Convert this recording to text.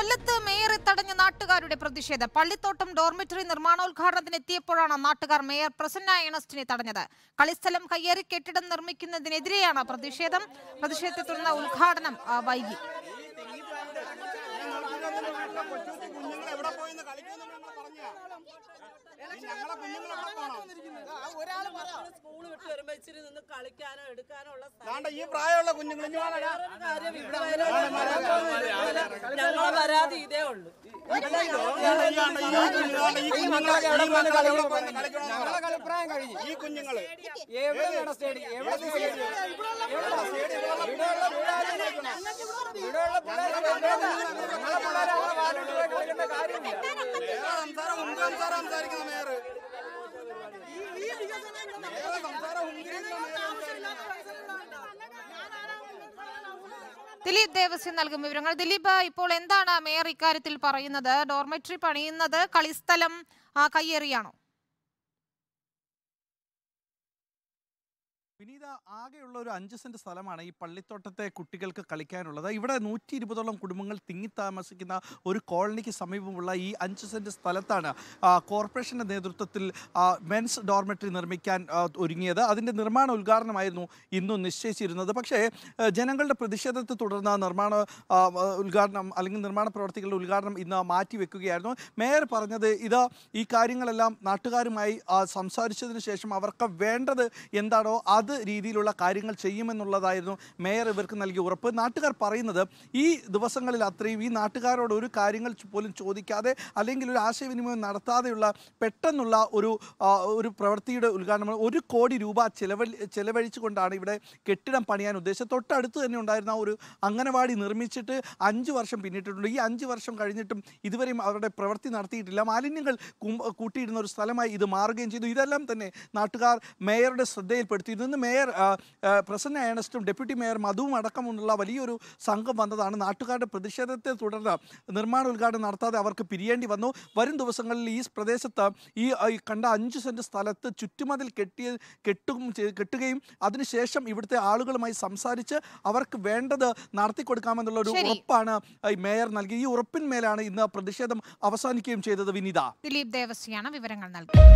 കൊല്ലത്ത് മേയറെ തടഞ്ഞ നാട്ടുകാരുടെ പ്രതിഷേധം പള്ളിത്തോട്ടം ഡോർമിറ്ററി നിർമ്മാണോദ്ഘാടനത്തിന് എത്തിയപ്പോഴാണ് നാട്ടുകാർ മേയർ പ്രസന്ന ഏണസ്റ്റിനെ തടഞ്ഞത് കളിസ്ഥലം കയ്യേറി കെട്ടിടം നിർമ്മിക്കുന്നതിനെതിരെയാണ് പ്രതിഷേധം പ്രതിഷേധത്തെ തുടർന്ന് ഉദ്ഘാടനം വൈകി ഒരാൾ വരുമ്പോ കളിക്കാനോ എടുക്കാനോ ഉള്ള ഈ പ്രായമുള്ള കുഞ്ഞുങ്ങൾ ഞങ്ങളെ ഇതേ ഉള്ളൂ ഈ കുഞ്ഞുങ്ങള് ഇവിടെയുള്ള സംസാരം സംസാരിക്കുന്ന ദിലീപ് ദേവസ്യം നൽകും വിവരങ്ങൾ ദിലീപ് ഇപ്പോൾ എന്താണ് മേയർ ഇക്കാര്യത്തിൽ പറയുന്നത് ഡോർമെട്രി പണിയുന്നത് കളിസ്ഥലം കയ്യേറിയാണോ വിനീത ആകെയുള്ള ഒരു അഞ്ച് സെന്റ് സ്ഥലമാണ് ഈ പള്ളിത്തോട്ടത്തെ കുട്ടികൾക്ക് കളിക്കാനുള്ളത് ഇവിടെ നൂറ്റി ഇരുപതോളം കുടുംബങ്ങൾ തിങ്ങി താമസിക്കുന്ന ഒരു കോളനിക്ക് സമീപമുള്ള ഈ അഞ്ച് സെന്റ് സ്ഥലത്താണ് കോർപ്പറേഷന്റെ നേതൃത്വത്തിൽ മെൻസ് ഡോർമെറ്ററി നിർമ്മിക്കാൻ ഒരുങ്ങിയത് അതിന്റെ നിർമ്മാണ ഉദ്ഘാടനമായിരുന്നു ഇന്നും നിശ്ചയിച്ചിരുന്നത് പക്ഷേ ജനങ്ങളുടെ പ്രതിഷേധത്തെ തുടർന്ന് നിർമ്മാണ ഉദ്ഘാടനം അല്ലെങ്കിൽ നിർമ്മാണ പ്രവർത്തികളുടെ ഉദ്ഘാടനം ഇന്ന് മാറ്റിവെക്കുകയായിരുന്നു മേയർ പറഞ്ഞത് ഇത് ഈ കാര്യങ്ങളെല്ലാം നാട്ടുകാരുമായി സംസാരിച്ചതിന് ശേഷം അവർക്ക് വേണ്ടത് എന്താണോ അത് രീതിയിലുള്ള കാര്യങ്ങൾ ചെയ്യുമെന്നുള്ളതായിരുന്നു മേയർ ഇവർക്ക് നൽകിയ ഉറപ്പ് നാട്ടുകാർ പറയുന്നത് ഈ ദിവസങ്ങളിൽ അത്രയും ഈ നാട്ടുകാരോട് ഒരു കാര്യങ്ങൾ പോലും ചോദിക്കാതെ അല്ലെങ്കിൽ ഒരു ആശയവിനിമയം നടത്താതെയുള്ള പെട്ടെന്നുള്ള ഒരു ഒരു പ്രവൃത്തിയുടെ ഉദ്ഘാടനം ഒരു കോടി രൂപ ചെലവഴി ചെലവഴിച്ചുകൊണ്ടാണ് ഇവിടെ കെട്ടിടം പണിയാൻ ഉദ്ദേശിച്ചത് തൊട്ടടുത്ത് തന്നെ ഉണ്ടായിരുന്ന ഒരു അംഗനവാടി നിർമ്മിച്ചിട്ട് അഞ്ച് വർഷം പിന്നിട്ടിട്ടുണ്ട് ഈ അഞ്ച് വർഷം കഴിഞ്ഞിട്ടും ഇതുവരെയും അവരുടെ പ്രവൃത്തി നടത്തിയിട്ടില്ല മാലിന്യങ്ങൾ കൂട്ടിയിടുന്ന ഒരു സ്ഥലമായി ഇത് മാറുകയും ചെയ്തു ഇതെല്ലാം തന്നെ നാട്ടുകാർ മേയറുടെ ശ്രദ്ധയിൽപ്പെടുത്തിയിരുന്നു മേയർ പ്രസന്ന ഏണസ്റ്റും ഡെപ്യൂട്ടി മേയർ മധുവും അടക്കമുള്ള വലിയൊരു സംഘം വന്നതാണ് നാട്ടുകാരുടെ പ്രതിഷേധത്തെ തുടർന്ന് നിർമ്മാണ ഉദ്ഘാടനം നടത്താതെ അവർക്ക് പിരിയേണ്ടി വന്നു വരും ദിവസങ്ങളിൽ ഈ പ്രദേശത്ത് ഈ കണ്ട അഞ്ച് സെൻറ്റ് സ്ഥലത്ത് ചുറ്റുമതിൽ കെട്ടിയ കെട്ടും കെട്ടുകയും അതിനുശേഷം ഇവിടുത്തെ ആളുകളുമായി സംസാരിച്ച് അവർക്ക് വേണ്ടത് നടത്തി കൊടുക്കാമെന്നുള്ള ഒരു ഉറപ്പാണ് മേയർ നൽകി ഈ ഉറപ്പിന്മേലാണ് ഇന്ന് പ്രതിഷേധം അവസാനിക്കുകയും ചെയ്തത് വിനിത ദിലീപ് ദേവസ്യാണ് വിവരങ്ങൾ നൽകിയത്